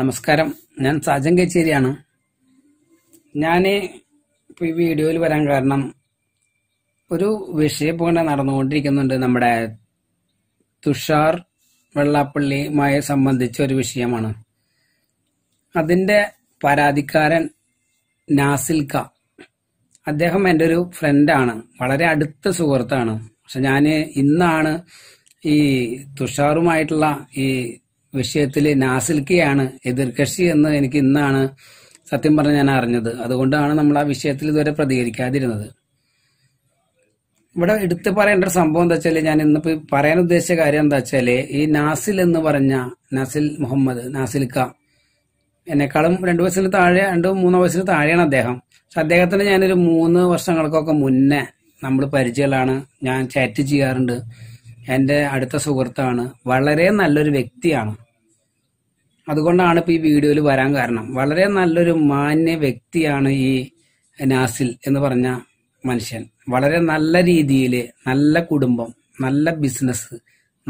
നമസ്കാരം ഞാൻ സാജൻ കച്ചേരിയാണ് ഞാൻ ഇപ്പോൾ ഈ വീഡിയോയിൽ വരാൻ കാരണം ഒരു വിഷയം നടന്നുകൊണ്ടിരിക്കുന്നുണ്ട് നമ്മുടെ തുഷാർ വെള്ളാപ്പള്ളിയുമായി സംബന്ധിച്ച ഒരു വിഷയമാണ് അതിൻ്റെ പരാതിക്കാരൻ നാസിൽക അദ്ദേഹം എൻ്റെ ഒരു ഫ്രണ്ടാണ് വളരെ അടുത്ത സുഹൃത്താണ് പക്ഷെ ഞാൻ ഇന്നാണ് ഈ തുഷാറുമായിട്ടുള്ള ഈ വിഷയത്തിൽ നാസിൽക്കിയാണ് എതിർകക്ഷി എന്ന് എനിക്ക് ഇന്നാണ് സത്യം പറഞ്ഞ് ഞാൻ അറിഞ്ഞത് അതുകൊണ്ടാണ് നമ്മൾ ആ വിഷയത്തിൽ ഇതുവരെ പ്രതികരിക്കാതിരുന്നത് ഇവിടെ എടുത്തു പറയേണ്ട ഒരു സംഭവം എന്താ വെച്ചാൽ ഞാൻ ഇന്നിപ്പോ പറയാൻ ഉദ്ദേശിച്ച കാര്യം എന്താ വെച്ചാല് ഈ നാസിൽ എന്ന് പറഞ്ഞ നാസിൽ മുഹമ്മദ് നാസിൽക്ക എന്നെക്കാളും രണ്ടു വയസ്സിന് താഴെ രണ്ടോ മൂന്നോ വയസ്സിന് താഴെയാണ് അദ്ദേഹം പക്ഷെ അദ്ദേഹത്തിന് ഞാനൊരു മൂന്ന് വർഷങ്ങൾക്കൊക്കെ മുന്നേ നമ്മൾ പരിചയമുള്ളതാണ് ഞാൻ ചാറ്റ് ചെയ്യാറുണ്ട് എന്റെ അടുത്ത സുഹൃത്താണ് വളരെ നല്ലൊരു വ്യക്തിയാണ് അതുകൊണ്ടാണ് ഇപ്പൊ ഈ വീഡിയോയിൽ വരാൻ കാരണം വളരെ നല്ലൊരു മാന്യ വ്യക്തിയാണ് ഈ നാസിൽ എന്ന് പറഞ്ഞ മനുഷ്യൻ വളരെ നല്ല രീതിയിൽ നല്ല കുടുംബം നല്ല ബിസിനസ്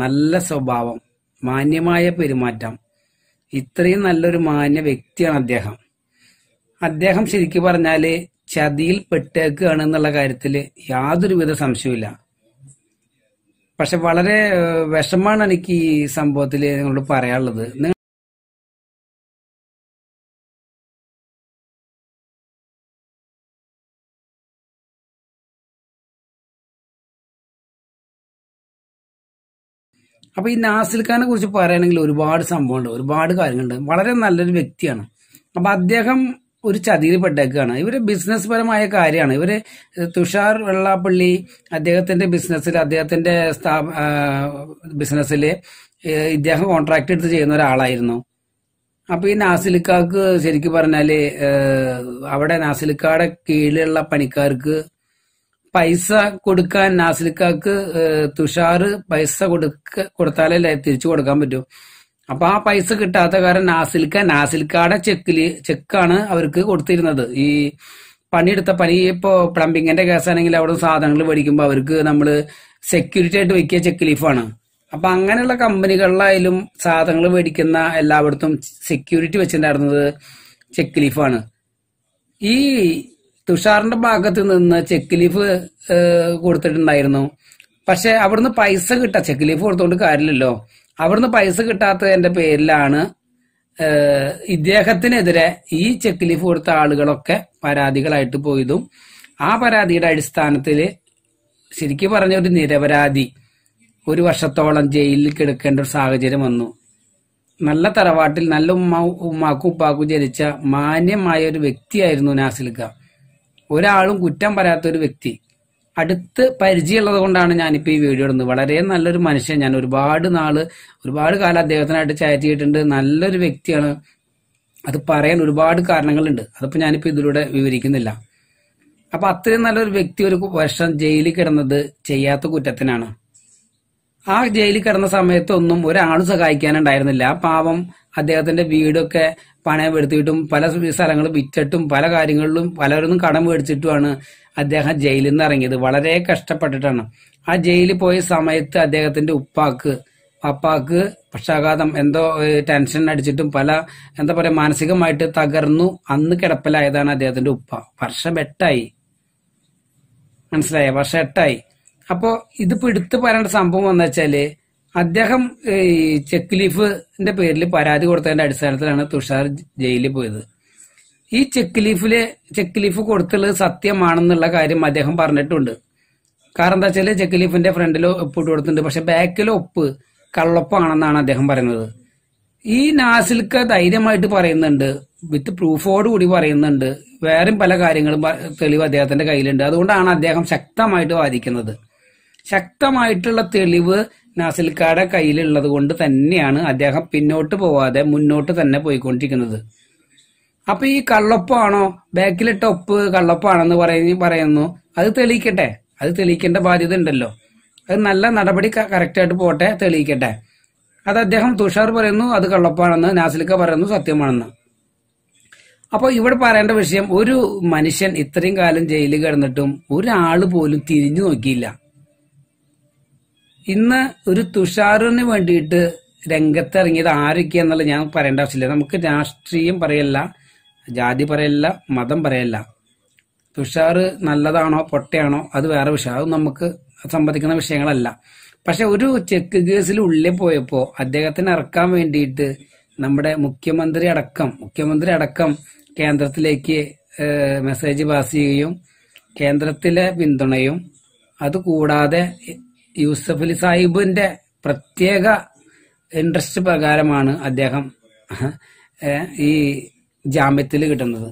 നല്ല സ്വഭാവം മാന്യമായ പെരുമാറ്റം ഇത്രയും നല്ലൊരു മാന്യ വ്യക്തിയാണ് അദ്ദേഹം അദ്ദേഹം ശരിക്കു പറഞ്ഞാല് ചതിയിൽ പെട്ടേക്കുകയാണ് എന്നുള്ള കാര്യത്തിൽ യാതൊരുവിധ സംശയമില്ല പക്ഷെ വളരെ വിഷമാണ് എനിക്ക് ഈ സംഭവത്തിൽ നിങ്ങളോട് പറയാനുള്ളത് അപ്പൊ ഈ നാസിൽ ഖാനെ കുറിച്ച് പറയുകയാണെങ്കിൽ ഒരുപാട് സംഭവമുണ്ട് ഒരുപാട് കാര്യങ്ങളുണ്ട് വളരെ നല്ലൊരു വ്യക്തിയാണ് അപ്പൊ അദ്ദേഹം ഒരു ചതിയിൽ പെട്ടേക്കാണ് ഇവര് ബിസിനസ് പരമായ കാര്യമാണ് ഇവര് തുഷാർ വെള്ളാപ്പള്ളി അദ്ദേഹത്തിന്റെ ബിസിനസ്സിൽ അദ്ദേഹത്തിന്റെ സ്ഥാപ ബിസിനസ്സിൽ ഇദ്ദേഹം കോൺട്രാക്ട് എടുത്ത് ചെയ്യുന്ന ഒരാളായിരുന്നു അപ്പൊ ഈ നാസിലിക്കാക്ക് ശരിക്കും പറഞ്ഞാല് അവിടെ നാസിലിക്കാടെ കീഴിലുള്ള പണിക്കാർക്ക് പൈസ കൊടുക്കാൻ നാസിലിക്കാക്ക് തുഷാർ പൈസ കൊടുക്ക കൊടുത്താലേ തിരിച്ചു കൊടുക്കാൻ പറ്റൂ അപ്പൊ ആ പൈസ കിട്ടാത്ത കാരണം നാസിൽക്ക നാസിൽക്കാടെ ചെക്കില് ചെക്കാണ് അവർക്ക് കൊടുത്തിരുന്നത് ഈ പണിയെടുത്ത പണി ഇപ്പോ പ്ലംബിങ്ങിന്റെ കേസാണെങ്കിൽ അവിടെ സാധനങ്ങൾ മേടിക്കുമ്പോൾ അവർക്ക് നമ്മൾ സെക്യൂരിറ്റി ആയിട്ട് വെക്കിയ ചെക്ക് ലീഫാണ് അപ്പൊ അങ്ങനെയുള്ള കമ്പനികളിലായാലും സാധനങ്ങൾ മേടിക്കുന്ന എല്ലായിടത്തും സെക്യൂരിറ്റി വെച്ചിട്ടുണ്ടായിരുന്നത് ചെക്ക് ലീഫാണ് ഈ തുഷാറിന്റെ ഭാഗത്ത് നിന്ന് ചെക്ക് ലീഫ് കൊടുത്തിട്ടുണ്ടായിരുന്നു പക്ഷെ അവിടുന്ന് പൈസ കിട്ട ചെക്ക് ലീഫ് കൊടുത്തോണ്ട് കാര്യമില്ലല്ലോ അവിടുന്ന് പൈസ കിട്ടാത്തതിന്റെ പേരിലാണ് ഇദ്ദേഹത്തിനെതിരെ ഈ ചെക്ക് ലീഫ് കൊടുത്ത ആളുകളൊക്കെ പരാതികളായിട്ട് പോയതും ആ പരാതിയുടെ അടിസ്ഥാനത്തിൽ ശരിക്കും പറഞ്ഞ ഒരു നിരപരാധി ഒരു വർഷത്തോളം ജയിലിൽ കിടക്കേണ്ട ഒരു സാഹചര്യം വന്നു നല്ല തറവാട്ടിൽ നല്ല ഉമ്മ ഉമ്മാക്കും ഉപ്പാക്കും ജനിച്ച മാന്യമായ ഒരു വ്യക്തിയായിരുന്നു നാസിൽക്ക ഒരാളും കുറ്റം പറയാത്ത ഒരു വ്യക്തി അടുത്ത് പരിചയമുള്ളത് കൊണ്ടാണ് ഞാനിപ്പോ ഈ വീഡിയോ ഇടുന്നത് വളരെ നല്ലൊരു മനുഷ്യൻ ഞാൻ ഒരുപാട് നാള് ഒരുപാട് കാലം അദ്ദേഹത്തിനായിട്ട് ചാറ്റ് ചെയ്തിട്ടുണ്ട് നല്ലൊരു വ്യക്തിയാണ് അത് പറയാൻ ഒരുപാട് കാരണങ്ങളുണ്ട് അതിപ്പോ ഞാനിപ്പോ ഇതിലൂടെ വിവരിക്കുന്നില്ല അപ്പൊ അത്രയും നല്ലൊരു വ്യക്തി ഒരു വർഷം ജയിലിൽ കിടന്നത് ചെയ്യാത്ത കുറ്റത്തിനാണ് ആ ജയിലിൽ കിടന്ന സമയത്തൊന്നും ഒരാളും സഹായിക്കാനുണ്ടായിരുന്നില്ല ആ പാവം അദ്ദേഹത്തിന്റെ വീടൊക്കെ പണയം എടുത്തിട്ടും പല സ്ഥലങ്ങളും വിറ്റിട്ടും പല കാര്യങ്ങളിലും പലരൊന്നും കടം മേടിച്ചിട്ടുമാണ് അദ്ദേഹം ജയിലിൽ നിന്ന് ഇറങ്ങിയത് വളരെ കഷ്ടപ്പെട്ടിട്ടാണ് ആ ജയിലിൽ പോയ സമയത്ത് അദ്ദേഹത്തിന്റെ ഉപ്പാക്ക് അപ്പാക്ക് പക്ഷാഘാതം എന്തോ ടെൻഷൻ അടിച്ചിട്ടും പല എന്താ പറയാ മാനസികമായിട്ട് തകർന്നു അന്ന് കിടപ്പിലായതാണ് അദ്ദേഹത്തിന്റെ ഉപ്പ വർഷം എട്ടായി മനസ്സിലായോ വർഷം എട്ടായി അപ്പോ ഇതിപ്പോ എടുത്തു പറയേണ്ട സംഭവം എന്ന് വെച്ചാല് അദ്ദേഹം ചെക്ക് ലീഫിന്റെ പേരിൽ പരാതി കൊടുത്തതിന്റെ അടിസ്ഥാനത്തിലാണ് തുഷാർ ജയിലിൽ പോയത് ഈ ചെക്ക് ലീഫില് ചെക്ക് ലീഫ് കൊടുത്തുള്ളത് സത്യമാണെന്നുള്ള കാര്യം അദ്ദേഹം പറഞ്ഞിട്ടുണ്ട് കാരണം എന്താ വെച്ചാല് ചെക്ക് ലീഫിന്റെ ഫ്രണ്ടിൽ ഇട്ട് കൊടുത്തിട്ടുണ്ട് പക്ഷെ ബാക്കിൽ ഒപ്പ് കള്ളൊപ്പാണെന്നാണ് അദ്ദേഹം പറയുന്നത് ഈ നാസിൽക്ക ധൈര്യമായിട്ട് പറയുന്നുണ്ട് വിത്ത് പ്രൂഫോട് കൂടി പറയുന്നുണ്ട് വേറെയും പല കാര്യങ്ങളും തെളിവ് അദ്ദേഹത്തിന്റെ കയ്യിലുണ്ട് അതുകൊണ്ടാണ് അദ്ദേഹം ശക്തമായിട്ട് വാദിക്കുന്നത് ശക്തമായിട്ടുള്ള തെളിവ് നാസിൽക്കാരുടെ കയ്യിലുള്ളത് കൊണ്ട് തന്നെയാണ് അദ്ദേഹം പിന്നോട്ട് പോവാതെ മുന്നോട്ട് തന്നെ പോയിക്കൊണ്ടിരിക്കുന്നത് അപ്പൊ ഈ കള്ളപ്പാണോ ബാക്കിലെ ടൊപ്പ് കള്ളപ്പാണെന്ന് പറയുന്ന പറയുന്നു അത് തെളിയിക്കട്ടെ അത് തെളിയിക്കേണ്ട ബാധ്യത ഉണ്ടല്ലോ അത് നല്ല നടപടി കറക്റ്റായിട്ട് പോട്ടെ തെളിയിക്കട്ടെ അത് അദ്ദേഹം തുഷാർ പറയുന്നു അത് കള്ളപ്പാണെന്ന് നാസിലിക്ക പറയുന്നു സത്യമാണെന്ന് അപ്പോൾ ഇവിടെ പറയേണ്ട വിഷയം ഒരു മനുഷ്യൻ ഇത്രയും കാലം ജയിലിൽ കിടന്നിട്ടും ഒരാൾ പോലും തിരിഞ്ഞു നോക്കിയില്ല ഇന്ന് ഒരു തുഷാറിന് വേണ്ടിയിട്ട് രംഗത്തിറങ്ങിയത് ആരൊക്കെ എന്നുള്ള ഞാൻ പറയേണ്ട ആവശ്യമില്ല നമുക്ക് രാഷ്ട്രീയം പറയല്ല ജാതി പറയല്ല മതം പറയല്ല തുഷാർ നല്ലതാണോ പൊട്ടയാണോ അത് വേറെ വിഷയം അത് നമുക്ക് സംബന്ധിക്കുന്ന വിഷയങ്ങളല്ല പക്ഷെ ഒരു ചെക്ക് കേസിൽ ഉള്ളിൽ പോയപ്പോൾ അദ്ദേഹത്തിന് ഇറക്കാൻ വേണ്ടിയിട്ട് നമ്മുടെ മുഖ്യമന്ത്രി അടക്കം മുഖ്യമന്ത്രി അടക്കം കേന്ദ്രത്തിലേക്ക് മെസ്സേജ് പാസ് ചെയ്യുകയും കേന്ദ്രത്തിലെ പിന്തുണയും അതുകൂടാതെ യൂസഫ് അലി സാഹിബിന്റെ പ്രത്യേക ഇൻട്രസ്റ്റ് പ്രകാരമാണ് അദ്ദേഹം ഈ ജാമ്യത്തിൽ കിട്ടുന്നത്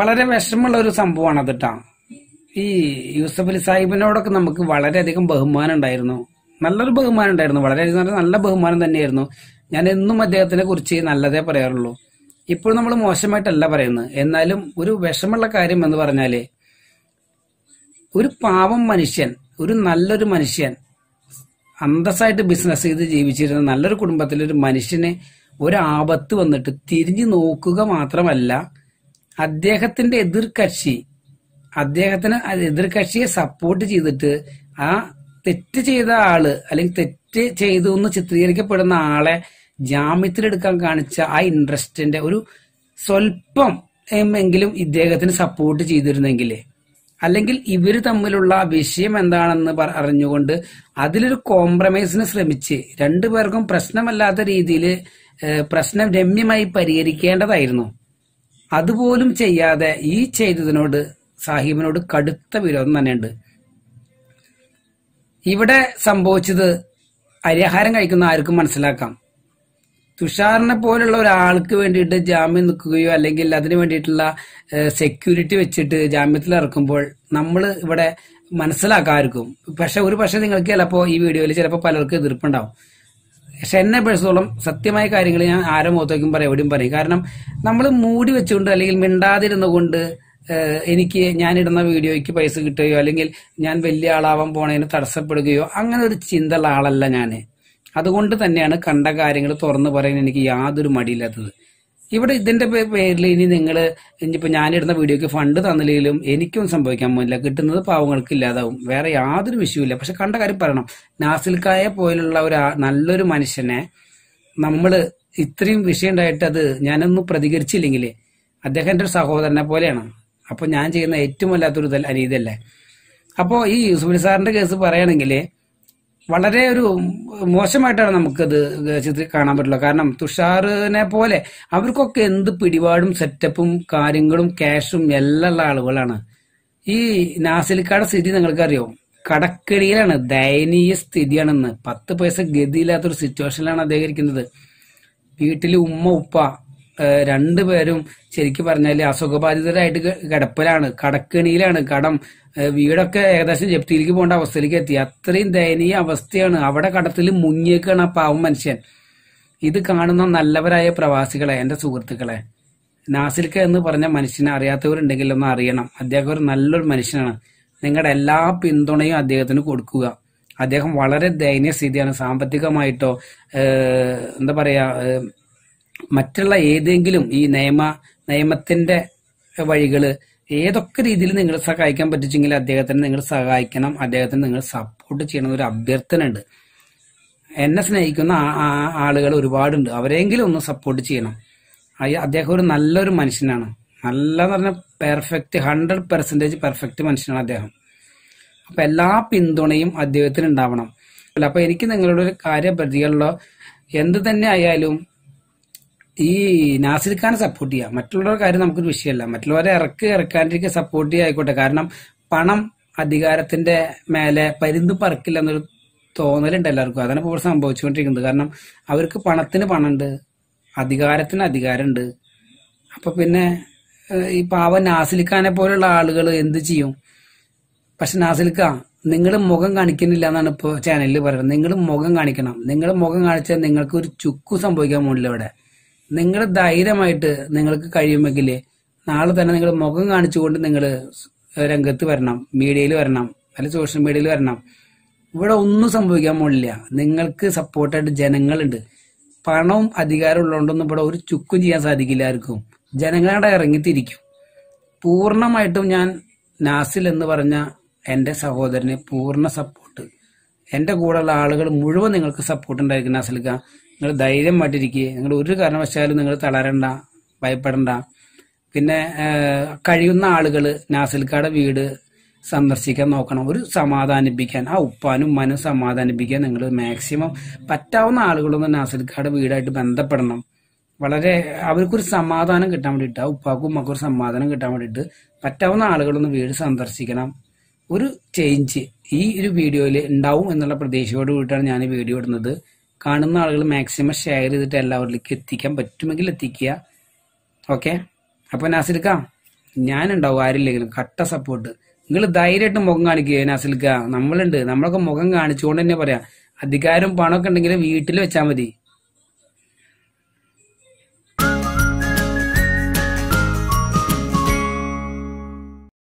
വളരെ വിഷമുള്ള ഒരു സംഭവമാണ് കേട്ടാ ഈ യൂസഫ് അലി സാഹിബിനോടൊക്കെ നമുക്ക് വളരെയധികം ബഹുമാനം ഉണ്ടായിരുന്നു നല്ലൊരു ബഹുമാനം ഉണ്ടായിരുന്നു വളരെ നല്ല ബഹുമാനം തന്നെയായിരുന്നു ഞാൻ എന്നും അദ്ദേഹത്തിനെ കുറിച്ച് നല്ലതേ പറയാറുള്ളൂ ഇപ്പോൾ നമ്മൾ മോശമായിട്ടല്ല പറയുന്നത് എന്നാലും ഒരു വിഷമുള്ള കാര്യം എന്ന് പറഞ്ഞാല് ഒരു പാവം മനുഷ്യൻ ഒരു നല്ലൊരു മനുഷ്യൻ അന്തസ്സായിട്ട് ബിസിനസ് ചെയ്ത് ജീവിച്ചിരുന്ന നല്ലൊരു കുടുംബത്തിലെ ഒരു മനുഷ്യനെ ഒരാപത്ത് വന്നിട്ട് തിരിഞ്ഞു നോക്കുക മാത്രമല്ല അദ്ദേഹത്തിന്റെ കക്ഷി അദ്ദേഹത്തിന് കക്ഷിയെ സപ്പോർട്ട് ചെയ്തിട്ട് ആ തെറ്റ് ചെയ്ത ആള് അല്ലെങ്കിൽ തെറ്റ് ചെയ്തു എന്ന് ചിത്രീകരിക്കപ്പെടുന്ന ആളെ ജാമ്യത്തിലെടുക്കാൻ കാണിച്ച ആ ഇൻട്രസ്റ്റിന്റെ ഒരു സ്വല്പം എങ്കിലും ഇദ്ദേഹത്തിന് സപ്പോർട്ട് ചെയ്തിരുന്നെങ്കിലേ അല്ലെങ്കിൽ ഇവർ തമ്മിലുള്ള വിഷയം എന്താണെന്ന് അറിഞ്ഞുകൊണ്ട് അതിലൊരു കോംപ്രമൈസിന് ശ്രമിച്ച് രണ്ടുപേർക്കും പ്രശ്നമല്ലാത്ത രീതിയിൽ പ്രശ്നം രമ്യമായി പരിഹരിക്കേണ്ടതായിരുന്നു അതുപോലും ചെയ്യാതെ ഈ ചെയ്തതിനോട് സാഹിബിനോട് കടുത്ത വിരോധം തന്നെയുണ്ട് ഇവിടെ സംഭവിച്ചത് അരിഹാരം കഴിക്കുന്ന ആർക്കും മനസ്സിലാക്കാം തുഷാറിനെ പോലുള്ള ഒരാൾക്ക് വേണ്ടിയിട്ട് ജാമ്യം നിൽക്കുകയോ അല്ലെങ്കിൽ അതിന് വേണ്ടിയിട്ടുള്ള സെക്യൂരിറ്റി വെച്ചിട്ട് ജാമ്യത്തിൽ ഇറക്കുമ്പോൾ നമ്മൾ ഇവിടെ മനസ്സിലാക്കാർക്കും പക്ഷെ ഒരു പക്ഷെ നിങ്ങൾക്ക് ചിലപ്പോൾ ഈ വീഡിയോയിൽ ചിലപ്പോൾ പലർക്കും എതിർപ്പുണ്ടാവും പക്ഷെ എന്നെ പേഴ്സോളം സത്യമായ കാര്യങ്ങൾ ഞാൻ ആരോ മുഖത്തേക്കും പറയും എവിടെയും പറയും കാരണം നമ്മൾ മൂടി വെച്ചുകൊണ്ട് അല്ലെങ്കിൽ കൊണ്ട് എനിക്ക് ഞാൻ ഇടുന്ന വീഡിയോയ്ക്ക് പൈസ കിട്ടുകയോ അല്ലെങ്കിൽ ഞാൻ വലിയ ആളാവാൻ പോണതിന് തടസ്സപ്പെടുകയോ അങ്ങനെ ഒരു ചിന്തയുള്ള ആളല്ല ഞാൻ അതുകൊണ്ട് തന്നെയാണ് കണ്ട കാര്യങ്ങൾ തുറന്നു പറയാൻ എനിക്ക് യാതൊരു മടിയില്ലാത്തത് ഇവിടെ ഇതിന്റെ പേരിൽ ഇനി നിങ്ങൾ ഇനിയിപ്പോ ഞാനിടുന്ന വീഡിയോക്ക് ഫണ്ട് തന്നില്ലെങ്കിലും എനിക്കും സംഭവിക്കാൻ പോകില്ല കിട്ടുന്നത് പാവങ്ങൾക്ക് ഇല്ലാതാവും വേറെ യാതൊരു വിഷയമില്ല പക്ഷെ കണ്ട കാര്യം പറയണം നാസിൽക്കായ പോലുള്ള ഒരു നല്ലൊരു മനുഷ്യനെ നമ്മൾ ഇത്രയും വിഷയം ഉണ്ടായിട്ട് അത് ഞാനൊന്നും പ്രതികരിച്ചില്ലെങ്കിൽ അദ്ദേഹം എൻ്റെ ഒരു സഹോദരനെ പോലെയാണ് അപ്പൊ ഞാൻ ചെയ്യുന്ന ഏറ്റവും വല്ലാത്തൊരു അനീതല്ലേ അപ്പോ ഈ യൂസുഫ് സാറിന്റെ കേസ് പറയുകയാണെങ്കിൽ വളരെ ഒരു മോശമായിട്ടാണ് നമുക്കത് ചിത്രം കാണാൻ പറ്റുള്ളൂ കാരണം തുഷാറിനെ പോലെ അവർക്കൊക്കെ എന്ത് പിടിപാടും സെറ്റപ്പും കാര്യങ്ങളും ക്യാഷും എല്ലാം ഉള്ള ആളുകളാണ് ഈ നാസിലിക്കാട് സ്ഥിതി നിങ്ങൾക്കറിയോ കടക്കെണിയിലാണ് ദയനീയ സ്ഥിതിയാണെന്ന് പത്ത് പൈസ ഗതിയില്ലാത്തൊരു സിറ്റുവേഷനിലാണ് അദ്ദേഹം ഇരിക്കുന്നത് വീട്ടിൽ ഉമ്മ ഉപ്പ രണ്ടുപേരും ശരിക്കും പറഞ്ഞാൽ അസുഖബാധിതരായിട്ട് കിടപ്പിലാണ് കടക്കിണിയിലാണ് കടം വീടൊക്കെ ഏകദേശം ജപ്തിയിലേക്ക് പോകേണ്ട അവസ്ഥയിലേക്ക് എത്തി അത്രയും ദയനീയ അവസ്ഥയാണ് അവിടെ കടത്തിൽ മുങ്ങിയേക്കാണ് ആ പാവം മനുഷ്യൻ ഇത് കാണുന്ന നല്ലവരായ പ്രവാസികളെ എന്റെ സുഹൃത്തുക്കളെ നാസിൽക്ക എന്ന് പറഞ്ഞ മനുഷ്യനെ അറിയാത്തവരുണ്ടെങ്കിൽ ഒന്ന് അറിയണം അദ്ദേഹം ഒരു നല്ലൊരു മനുഷ്യനാണ് നിങ്ങളുടെ എല്ലാ പിന്തുണയും അദ്ദേഹത്തിന് കൊടുക്കുക അദ്ദേഹം വളരെ ദയനീയ സ്ഥിതിയാണ് സാമ്പത്തികമായിട്ടോ എന്താ പറയാ മറ്റുള്ള ഏതെങ്കിലും ഈ നിയമ നിയമത്തിന്റെ വഴികൾ ഏതൊക്കെ രീതിയിൽ നിങ്ങൾ സഹായിക്കാൻ പറ്റിച്ചെങ്കിൽ അദ്ദേഹത്തിന് നിങ്ങൾ സഹായിക്കണം അദ്ദേഹത്തിന് നിങ്ങൾ സപ്പോർട്ട് ചെയ്യണം ഒരു അഭ്യർത്ഥന ഉണ്ട് എന്നെ സ്നേഹിക്കുന്ന ആളുകൾ ഒരുപാടുണ്ട് അവരെങ്കിലും ഒന്ന് സപ്പോർട്ട് ചെയ്യണം അദ്ദേഹം ഒരു നല്ലൊരു മനുഷ്യനാണ് എന്ന് പറഞ്ഞാൽ പെർഫെക്റ്റ് ഹൺഡ്രഡ് പെർസെൻറ്റേജ് പെർഫെക്റ്റ് മനുഷ്യനാണ് അദ്ദേഹം അപ്പം എല്ലാ പിന്തുണയും അദ്ദേഹത്തിന് ഉണ്ടാവണം അല്ല അപ്പം എനിക്ക് നിങ്ങളുടെ ഒരു കാര്യപ്രതികളുള്ള എന്ത് തന്നെ ആയാലും ഈ നാസിർ ഖാനെ സപ്പോർട്ട് ചെയ്യുക മറ്റുള്ളവരുടെ കാര്യം നമുക്കൊരു വിഷയമല്ല മറ്റുള്ളവരെ ഇറക്കി ഇറക്കാണ്ടിരിക്കുക സപ്പോർട്ട് ചെയ്യുക ആയിക്കോട്ടെ കാരണം പണം അധികാരത്തിന്റെ മേലെ പരിന്ത് പറക്കില്ല എന്നൊരു തോന്നലുണ്ട് എല്ലാവർക്കും അതാണ് ഇപ്പോൾ സംഭവിച്ചുകൊണ്ടിരിക്കുന്നത് കാരണം അവർക്ക് പണത്തിന് പണമുണ്ട് അധികാരത്തിന് അധികാരമുണ്ട് അപ്പൊ പിന്നെ ഈ പാവ നാസിലിക്കാനെ പോലുള്ള ആളുകൾ എന്ത് ചെയ്യും പക്ഷെ നാസിലിക്ക നിങ്ങൾ മുഖം കാണിക്കുന്നില്ല എന്നാണ് ഇപ്പോൾ ചാനലിൽ പറയുന്നത് നിങ്ങൾ മുഖം കാണിക്കണം നിങ്ങൾ മുഖം കാണിച്ചാൽ നിങ്ങൾക്ക് ഒരു ചുക്കു സംഭവിക്കാൻ പോണില്ല ഇവിടെ നിങ്ങൾ ധൈര്യമായിട്ട് നിങ്ങൾക്ക് കഴിയുമെങ്കിൽ നാളെ തന്നെ നിങ്ങൾ മുഖം കാണിച്ചുകൊണ്ട് നിങ്ങൾ രംഗത്ത് വരണം മീഡിയയിൽ വരണം അല്ലെ സോഷ്യൽ മീഡിയയിൽ വരണം ഇവിടെ ഒന്നും സംഭവിക്കാൻ പോലില്ല നിങ്ങൾക്ക് സപ്പോർട്ടായിട്ട് ജനങ്ങളുണ്ട് പണവും അധികാരം ഉള്ളതുകൊണ്ടൊന്നും ഇവിടെ ഒരു ചുക്കും ചെയ്യാൻ സാധിക്കില്ല ആർക്കും ജനങ്ങളുടെ ഇറങ്ങിത്തിരിക്കും പൂർണ്ണമായിട്ടും ഞാൻ നാസിൽ എന്ന് പറഞ്ഞ എൻ്റെ സഹോദരന് പൂർണ്ണ സപ്പോർട്ട് എൻ്റെ കൂടെയുള്ള ആളുകൾ മുഴുവൻ നിങ്ങൾക്ക് സപ്പോർട്ട് ഉണ്ടായിരിക്കും നാസിലേക്ക് നിങ്ങൾ മാറ്റിരിക്കുക നിങ്ങൾ ഒരു കാരണവശാലും നിങ്ങൾ തളരണ്ട ഭയപ്പെടണ്ട പിന്നെ കഴിയുന്ന ആളുകൾ നാസിൽക്കാട് വീട് സന്ദർശിക്കാൻ നോക്കണം ഒരു സമാധാനിപ്പിക്കാൻ ആ ഉപ്പാനും ഉമ്മാനും സമാധാനിപ്പിക്കാൻ നിങ്ങൾ മാക്സിമം പറ്റാവുന്ന ആളുകളൊന്ന് നാസിൽക്കാട് വീടായിട്ട് ബന്ധപ്പെടണം വളരെ അവർക്കൊരു സമാധാനം കിട്ടാൻ വേണ്ടിയിട്ട് ആ ഉപ്പാക്കും ഉമ്മക്കൊരു ഒരു സമാധാനം കിട്ടാൻ വേണ്ടിയിട്ട് പറ്റാവുന്ന ആളുകളൊന്ന് വീട് സന്ദർശിക്കണം ഒരു ചേഞ്ച് ഈ ഒരു വീഡിയോയിൽ ഉണ്ടാവും എന്നുള്ള പ്രതീക്ഷയോട് കൂടിയിട്ടാണ് ഞാൻ ഈ വീഡിയോ ഇടുന്നത് കാണുന്ന ആളുകൾ മാക്സിമം ഷെയർ ചെയ്തിട്ട് എല്ലാവരിലേക്ക് എത്തിക്കാൻ പറ്റുമെങ്കിൽ എത്തിക്കുക ഓക്കെ അപ്പോൾ നാസിൽക്ക ഞാനുണ്ടാവും ആരില്ലെങ്കിലും കട്ട സപ്പോർട്ട് നിങ്ങൾ ധൈര്യമായിട്ട് മുഖം കാണിക്കുക നാസിൽക്ക നമ്മളുണ്ട് നമ്മളൊക്കെ മുഖം കാണിച്ചുകൊണ്ട് തന്നെ പറയാം അധികാരം പണമൊക്കെ ഉണ്ടെങ്കിൽ വീട്ടിൽ വെച്ചാൽ മതി